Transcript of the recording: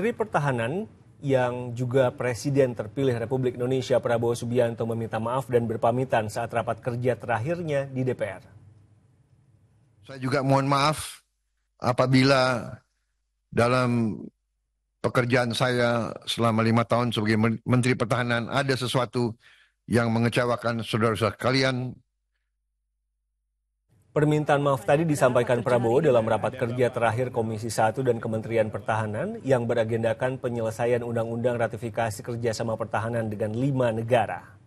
Menteri Pertahanan yang juga Presiden terpilih Republik Indonesia Prabowo Subianto meminta maaf dan berpamitan saat rapat kerja terakhirnya di DPR. Saya juga mohon maaf apabila dalam pekerjaan saya selama lima tahun sebagai Menteri Pertahanan ada sesuatu yang mengecewakan saudara-saudara kalian, Permintaan maaf tadi disampaikan Prabowo dalam rapat kerja terakhir Komisi 1 dan Kementerian Pertahanan yang beragendakan penyelesaian undang-undang ratifikasi kerjasama pertahanan dengan lima negara.